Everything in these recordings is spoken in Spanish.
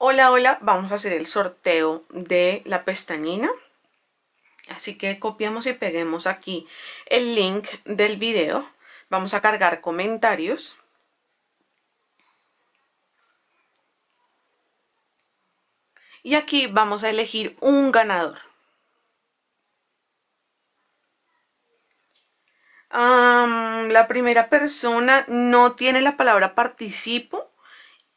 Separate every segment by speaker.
Speaker 1: Hola, hola, vamos a hacer el sorteo de la pestañina. Así que copiamos y peguemos aquí el link del video. Vamos a cargar comentarios. Y aquí vamos a elegir un ganador. la primera persona no tiene la palabra participo,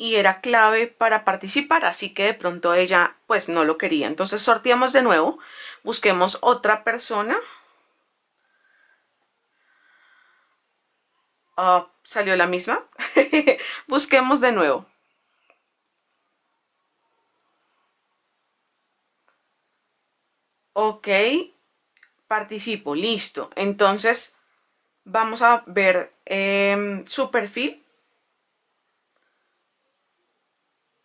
Speaker 1: y era clave para participar, así que de pronto ella pues no lo quería. Entonces sorteamos de nuevo, busquemos otra persona. Ah, ¿Salió la misma? busquemos de nuevo. Ok, participo, listo. Entonces vamos a ver em, su perfil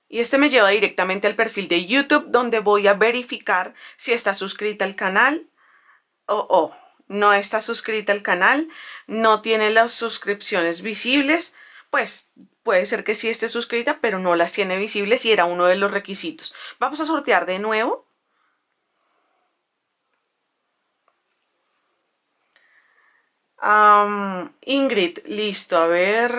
Speaker 1: Y este me lleva directamente al perfil de YouTube donde voy a verificar si está suscrita al canal o oh, no está suscrita al canal, no tiene las suscripciones visibles, pues puede ser que sí esté suscrita, pero no las tiene visibles y era uno de los requisitos. Vamos a sortear de nuevo. Ingrid, listo, a ver...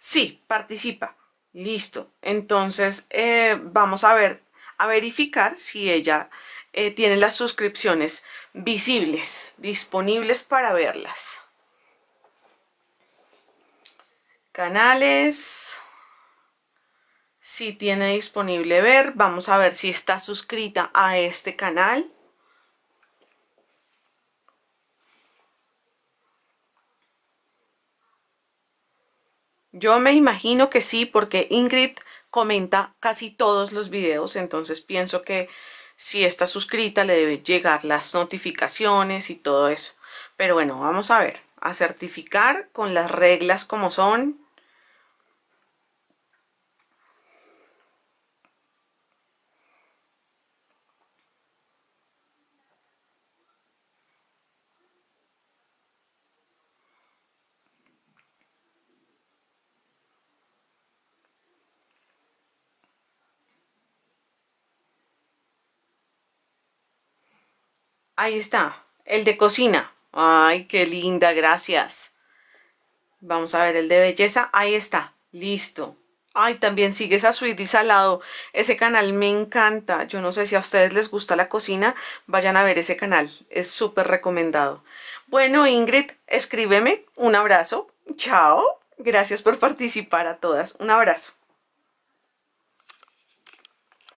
Speaker 1: Sí, participa. Listo. Entonces eh, vamos a ver, a verificar si ella eh, tiene las suscripciones visibles, disponibles para verlas. Canales. Si tiene disponible ver, vamos a ver si está suscrita a este canal. Yo me imagino que sí, porque Ingrid comenta casi todos los videos, entonces pienso que si está suscrita le deben llegar las notificaciones y todo eso. Pero bueno, vamos a ver, a certificar con las reglas como son, Ahí está, el de cocina. Ay, qué linda, gracias. Vamos a ver el de belleza. Ahí está, listo. Ay, también sigue esa Sweetie Salado! Ese canal me encanta. Yo no sé si a ustedes les gusta la cocina, vayan a ver ese canal. Es súper recomendado. Bueno, Ingrid, escríbeme. Un abrazo. Chao. Gracias por participar a todas. Un abrazo.